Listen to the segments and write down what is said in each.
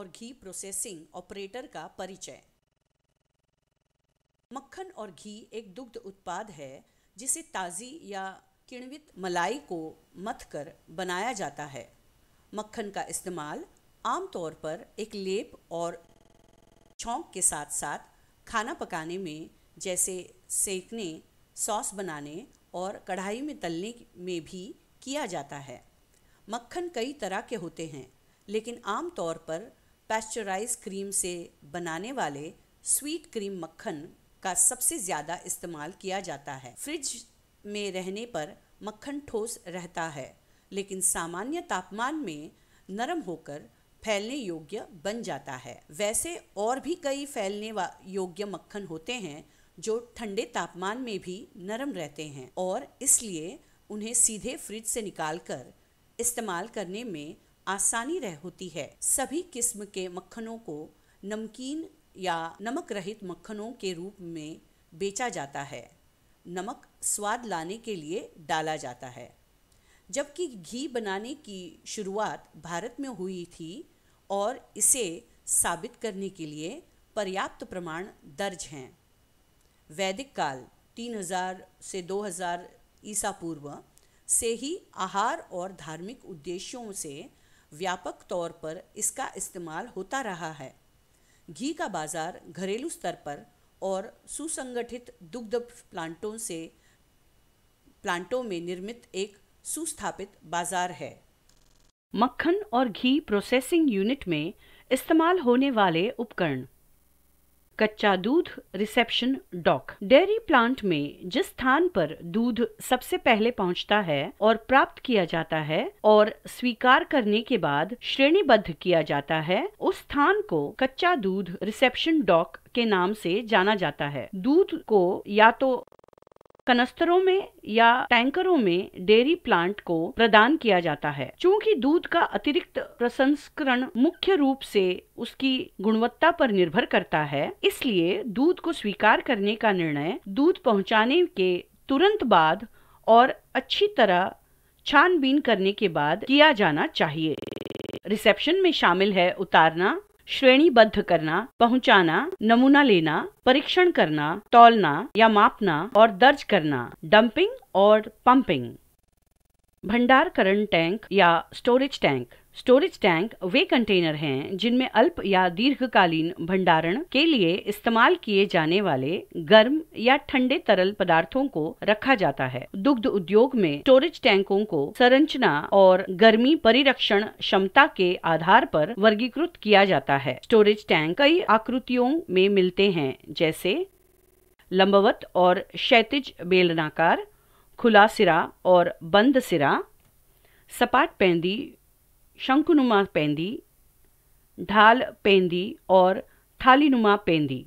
और घी processing operator का परिचय मक्खन और घी एक दुग्ध उत्पाद है जिसे ताज़ी या किण्वित मलाई को मथकर बनाया जाता है मक्खन का इस्तेमाल आमतौर पर एक लेप और छोंक के साथ साथ खाना पकाने में जैसे सेकने सॉस बनाने और कढ़ाई में तलने में भी किया जाता है मक्खन कई तरह के होते हैं लेकिन आमतौर पर पैस्चराइज क्रीम से बनाने वाले स्वीट क्रीम मक्खन का सबसे ज़्यादा इस्तेमाल किया जाता है फ्रिज में रहने पर मक्खन ठोस रहता है लेकिन सामान्य तापमान में नरम होकर फैलने योग्य बन जाता है वैसे और भी कई फैलने योग्य मक्खन होते हैं जो ठंडे तापमान में भी नरम रहते हैं और इसलिए उन्हें सीधे फ्रिज से निकालकर इस्तेमाल करने में आसानी रह होती है सभी किस्म के मक्खनों को नमकीन या नमक रहित मक्खनों के रूप में बेचा जाता है नमक स्वाद लाने के लिए डाला जाता है जबकि घी बनाने की शुरुआत भारत में हुई थी और इसे साबित करने के लिए पर्याप्त प्रमाण दर्ज हैं वैदिक काल 3000 से 2000 ईसा पूर्व से ही आहार और धार्मिक उद्देश्यों से व्यापक तौर पर इसका इस्तेमाल होता रहा है घी का बाज़ार घरेलू स्तर पर और सुसंगठित दुग्ध प्लांटों से प्लांटों में निर्मित एक सुस्थापित बाजार है मक्खन और घी प्रोसेसिंग यूनिट में इस्तेमाल होने वाले उपकरण कच्चा दूध रिसेप्शन डॉक डेयरी प्लांट में जिस स्थान पर दूध सबसे पहले पहुंचता है और प्राप्त किया जाता है और स्वीकार करने के बाद श्रेणीबद्ध किया जाता है उस स्थान को कच्चा दूध रिसेप्शन डॉक के नाम से जाना जाता है दूध को या तो कनस्तरों में या टैंकरों में डेयरी प्लांट को प्रदान किया जाता है चूंकि दूध का अतिरिक्त प्रसंस्करण मुख्य रूप से उसकी गुणवत्ता पर निर्भर करता है इसलिए दूध को स्वीकार करने का निर्णय दूध पहुंचाने के तुरंत बाद और अच्छी तरह छानबीन करने के बाद किया जाना चाहिए रिसेप्शन में शामिल है उतारना श्रेणीबद्ध करना पहुंचाना, नमूना लेना परीक्षण करना तौलना या मापना और दर्ज करना डंपिंग और पंपिंग भंडारकरण टैंक या स्टोरेज टैंक स्टोरेज टैंक वे कंटेनर हैं जिनमें अल्प या दीर्घकालीन भंडारण के लिए इस्तेमाल किए जाने वाले गर्म या ठंडे तरल पदार्थों को रखा जाता है दुग्ध उद्योग में स्टोरेज टैंकों को संरचना और गर्मी परिरक्षण क्षमता के आधार पर वर्गीकृत किया जाता है स्टोरेज टैंक कई आकृतियों में मिलते हैं जैसे लंबवत और क्षैतिज बेलनाकार खुला सिरा और बंद सिरा सपाट पैंदी शंकुनुमा पेंदी ढाल पेंदी और थालीनुमा पेंदी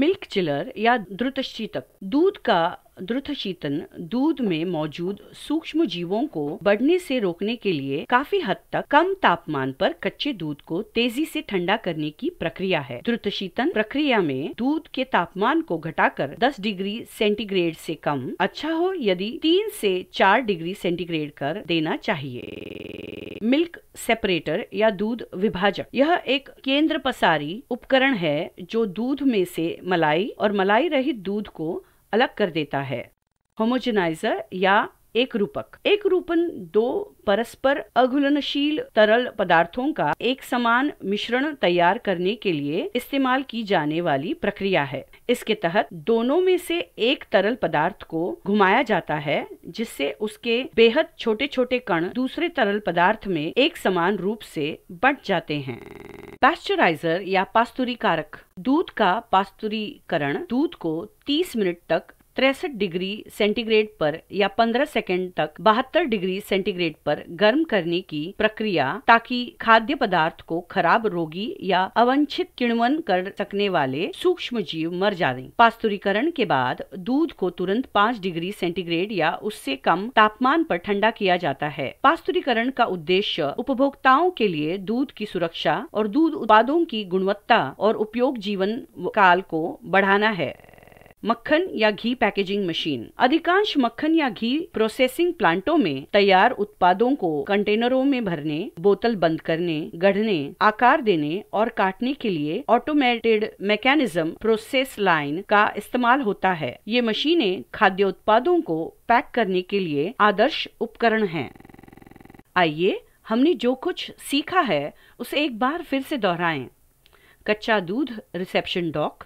मिल्क चिलर या द्रुतशीतक दूध का द्रुतशीतन दूध में मौजूद सूक्ष्म जीवों को बढ़ने से रोकने के लिए काफी हद तक कम तापमान पर कच्चे दूध को तेजी से ठंडा करने की प्रक्रिया है द्रुतशीतन प्रक्रिया में दूध के तापमान को घटाकर 10 डिग्री सेंटीग्रेड से कम अच्छा हो यदि 3 से 4 डिग्री सेंटीग्रेड कर देना चाहिए मिल्क सेपरेटर या दूध विभाजक यह एक केंद्र पसारी उपकरण है जो दूध में से मलाई और मलाई रहित दूध को अलग कर देता है होमोजेनाइजर या एक रूपक एक रूपन दो परस्पर अघुलनशील तरल पदार्थों का एक समान मिश्रण तैयार करने के लिए इस्तेमाल की जाने वाली प्रक्रिया है इसके तहत दोनों में से एक तरल पदार्थ को घुमाया जाता है जिससे उसके बेहद छोटे छोटे कण दूसरे तरल पदार्थ में एक समान रूप से बट जाते हैं पास्चराइजर या पास्तुरीकारक दूध का पास्तुरीकरण दूध को 30 मिनट तक तिरसठ डिग्री सेंटीग्रेड पर या 15 सेकंड तक बहत्तर डिग्री सेंटीग्रेड पर गर्म करने की प्रक्रिया ताकि खाद्य पदार्थ को खराब रोगी या अवंछित किण्वन कर सकने वाले सूक्ष्म जीव मर जाए पास्तुरीकरण के बाद दूध को तुरंत पाँच डिग्री सेंटीग्रेड या उससे कम तापमान पर ठंडा किया जाता है पास्तुरीकरण का उद्देश्य उपभोक्ताओं के लिए दूध की सुरक्षा और दूध उत्पादों की गुणवत्ता और उपयोग जीवन काल को बढ़ाना है मक्खन या घी पैकेजिंग मशीन अधिकांश मक्खन या घी प्रोसेसिंग प्लांटों में तैयार उत्पादों को कंटेनरों में भरने बोतल बंद करने गढ़ने आकार देने और काटने के लिए ऑटोमेटेड मैकेनिज्म प्रोसेस लाइन का इस्तेमाल होता है ये मशीनें खाद्य उत्पादों को पैक करने के लिए आदर्श उपकरण है आइए हमने जो कुछ सीखा है उसे एक बार फिर से दोहराएं। कच्चा दूध reception dock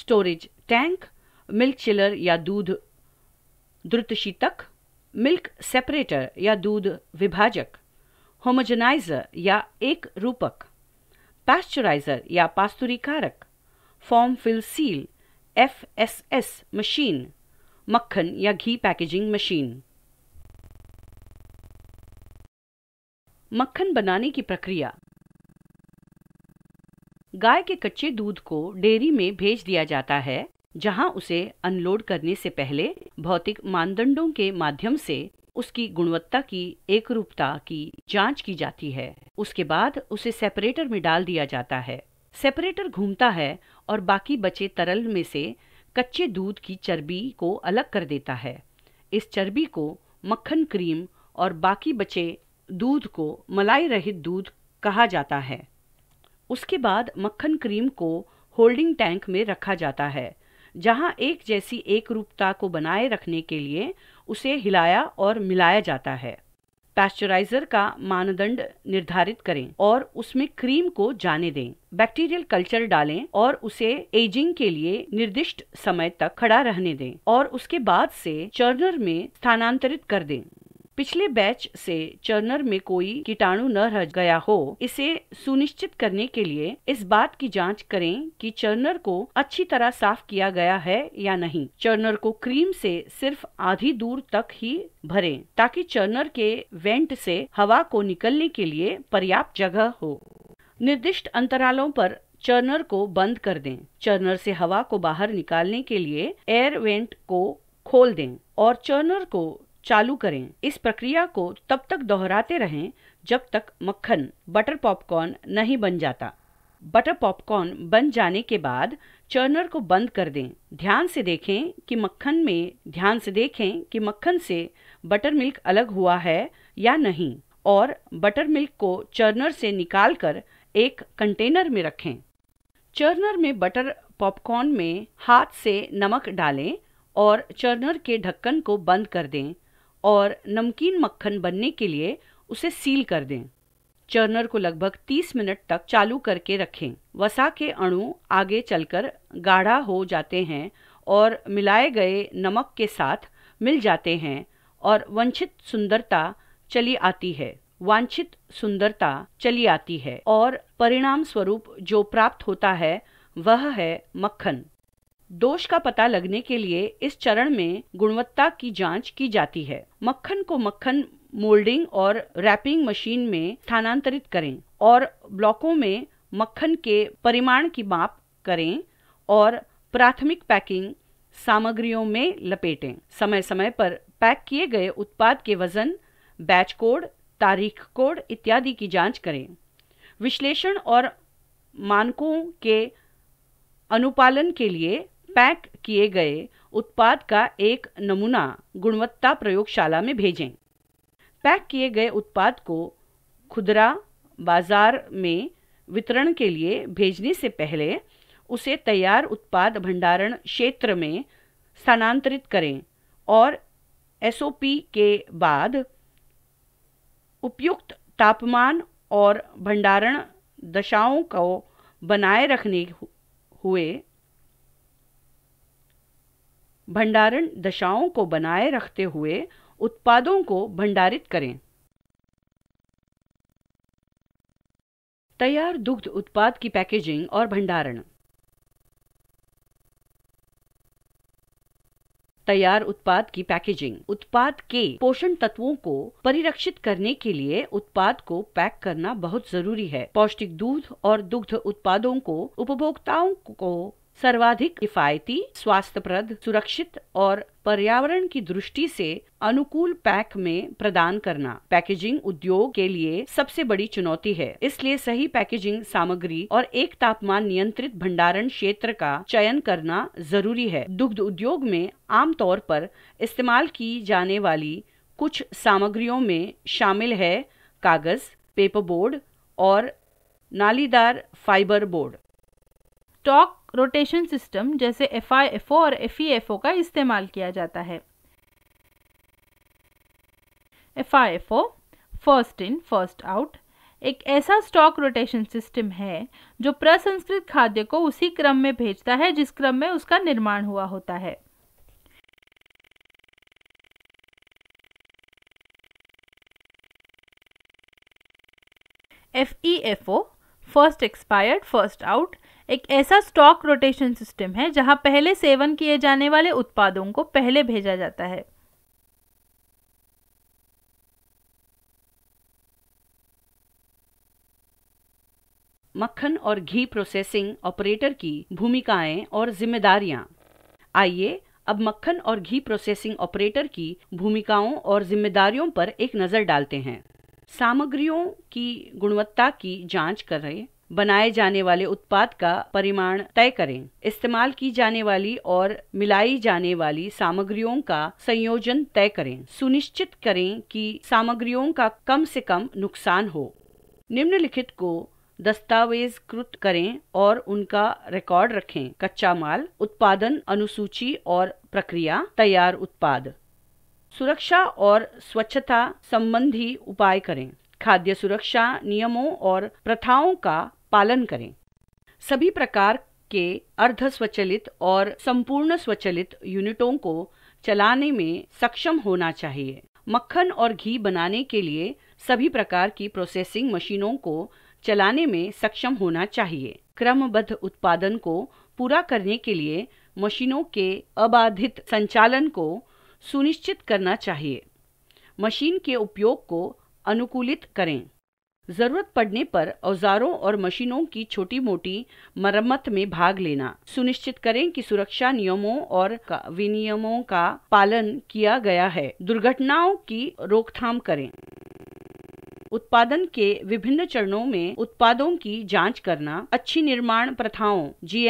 storage tank milk chiller या दूध द्रुतशीतक मिल्क सेपरेटर या दूध विभाजक होमोजेनाइजर या एक रूपक पास्चराइजर या पास्तुरीकारक form fill seal F S S machine मक्खन या घी पैकेजिंग मशीन मक्खन बनाने की प्रक्रिया गाय के कच्चे दूध को डेयरी में भेज दिया जाता है जहां उसे अनलोड करने से पहले भौतिक मानदंडों के माध्यम से उसकी गुणवत्ता की एक रूपता की जांच की जाती है उसके बाद उसे सेपरेटर में डाल दिया जाता है सेपरेटर घूमता है और बाकी बचे तरल में से कच्चे दूध की चर्बी को अलग कर देता है इस चर्बी को मक्खन क्रीम और बाकी बचे दूध को मलाई रहित दूध कहा जाता है उसके बाद मक्खन क्रीम को होल्डिंग टैंक में रखा जाता है जहां एक जैसी एक रूपता को बनाए रखने के लिए उसे हिलाया और मिलाया जाता है पैस्चराइजर का मानदंड निर्धारित करें और उसमें क्रीम को जाने दें बैक्टीरियल कल्चर डालें और उसे एजिंग के लिए निर्दिष्ट समय तक खड़ा रहने दें और उसके बाद से चर्नर में स्थानांतरित कर दें पिछले बैच से चर्नर में कोई कीटाणु न रह गया हो इसे सुनिश्चित करने के लिए इस बात की जांच करें कि चर्नर को अच्छी तरह साफ किया गया है या नहीं चर्नर को क्रीम से सिर्फ आधी दूर तक ही भरें ताकि चर्नर के वेंट से हवा को निकलने के लिए पर्याप्त जगह हो निर्दिष्ट अंतरालों पर चर्नर को बंद कर दें चर्नर से हवा को बाहर निकालने के लिए एयर वेंट को खोल दें और चर्नर को चालू करें इस प्रक्रिया को तब तक दोहराते रहें जब तक मक्खन बटर पॉपकॉर्न नहीं बन जाता बटर पॉपकॉर्न बन जाने के बाद चर्नर को बंद कर दें ध्यान से देखें कि मक्खन में ध्यान से देखें कि मक्खन से बटर मिल्क अलग हुआ है या नहीं और बटर मिल्क को चर्नर से निकाल कर एक कंटेनर में रखें चर्नर में बटर पॉपकॉर्न में हाथ से नमक डालें और चर्नर के ढक्कन को बंद कर दें और नमकीन मक्खन बनने के लिए उसे सील कर दें चर्नर को लगभग 30 मिनट तक चालू करके रखें वसा के अणु आगे चलकर गाढ़ा हो जाते हैं और मिलाए गए नमक के साथ मिल जाते हैं और वंचित सुंदरता चली आती है वांछित सुंदरता चली आती है और परिणाम स्वरूप जो प्राप्त होता है वह है मक्खन दोष का पता लगने के लिए इस चरण में गुणवत्ता की जांच की जाती है मक्खन को मक्खन मोल्डिंग और रैपिंग मशीन में स्थानांतरित करें और ब्लॉकों में मक्खन के परिमाण की माप करें और प्राथमिक पैकिंग सामग्रियों में लपेटें समय समय पर पैक किए गए उत्पाद के वजन बैच कोड तारीख कोड इत्यादि की जांच करें विश्लेषण और मानकों के अनुपालन के लिए पैक किए गए उत्पाद का एक नमूना गुणवत्ता प्रयोगशाला में भेजें पैक किए गए उत्पाद को खुदरा बाजार में वितरण के लिए भेजने से पहले उसे तैयार उत्पाद भंडारण क्षेत्र में स्थानांतरित करें और एसओपी के बाद उपयुक्त तापमान और भंडारण दशाओं को बनाए रखने हुए भंडारण दशाओं को बनाए रखते हुए उत्पादों को भंडारित करें तैयार दुग्ध उत्पाद की पैकेजिंग और भंडारण तैयार उत्पाद की पैकेजिंग उत्पाद के पोषण तत्वों को परिरक्षित करने के लिए उत्पाद को पैक करना बहुत जरूरी है पौष्टिक दूध और दुग्ध उत्पादों को उपभोक्ताओं को सर्वाधिक किफायती स्वास्थ्यप्रद सुरक्षित और पर्यावरण की दृष्टि से अनुकूल पैक में प्रदान करना पैकेजिंग उद्योग के लिए सबसे बड़ी चुनौती है इसलिए सही पैकेजिंग सामग्री और एक तापमान नियंत्रित भंडारण क्षेत्र का चयन करना जरूरी है दुग्ध उद्योग में आमतौर पर इस्तेमाल की जाने वाली कुछ सामग्रियों में शामिल है कागज पेपर बोर्ड और नालीदार fibre board stock rotation system जैसे एफ आई एफ ओ और एफ ई एफ ओ का इस्तेमाल किया जाता है F I F O first in first out एक ऐसा स्टॉक रोटेशन सिस्टम है जो प्रसंस्कृत खाद्य को उसी क्रम में भेजता है जिस क्रम में उसका निर्माण हुआ होता है F first expired first out एक ऐसा स्टॉक रोटेशन सिस्टम है जहां पहले सेवन किए जाने वाले उत्पादों को पहले भेजा जाता है मक्खन और घी प्रोसेसिंग ऑपरेटर की भूमिकाएं और जिम्मेदारियां आइए अब मक्खन और घी प्रोसेसिंग ऑपरेटर की भूमिकाओं और जिम्मेदारियों पर एक नज़र डालते हैं सामग्रियों की गुणवत्ता की जांच करें बनाए जाने वाले उत्पाद का परिमाण तय करें इस्तेमाल की जाने वाली और मिलाई जाने वाली सामग्रियों का संयोजन तय करें सुनिश्चित करें कि सामग्रियों का कम से कम नुकसान हो निम्नलिखित को दस्तावेज कृत करें और उनका रिकॉर्ड रखें कच्चा माल उत्पादन अनुसूची और प्रक्रिया तैयार उत्पाद सुरक्षा और स्वच्छता संबंधी उपाय करें खाद्य सुरक्षा नियमों और प्रथाओं का पालन करें सभी प्रकार के अर्ध स्वचलित और संपूर्ण स्वचलित यूनिटों को चलाने में सक्षम होना चाहिए मक्खन और घी बनाने के लिए सभी प्रकार की प्रोसेसिंग मशीनों को चलाने में सक्षम होना चाहिए क्रमबद्ध उत्पादन को पूरा करने के लिए मशीनों के अबाधित संचालन को सुनिश्चित करना चाहिए मशीन के उपयोग को अनुकूलित करें जरूरत पड़ने पर औजारों और मशीनों की छोटी मोटी मरम्मत में भाग लेना सुनिश्चित करें कि सुरक्षा नियमों और विनियमों का पालन किया गया है दुर्घटनाओं की रोकथाम करें उत्पादन के विभिन्न चरणों में उत्पादों की जांच करना अच्छी निर्माण प्रथाओं जी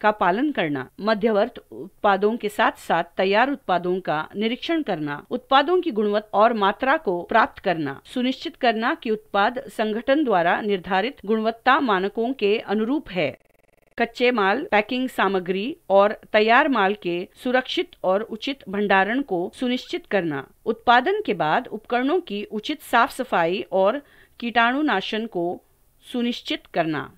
का पालन करना मध्यवर्त उत्पादों के साथ साथ तैयार उत्पादों का निरीक्षण करना उत्पादों की गुणवत्ता और मात्रा को प्राप्त करना सुनिश्चित करना कि उत्पाद संगठन द्वारा निर्धारित गुणवत्ता मानकों के अनुरूप है कच्चे माल पैकिंग सामग्री और तैयार माल के सुरक्षित और उचित भंडारण को सुनिश्चित करना उत्पादन के बाद उपकरणों की उचित साफ सफाई और कीटाणुनाशन को सुनिश्चित करना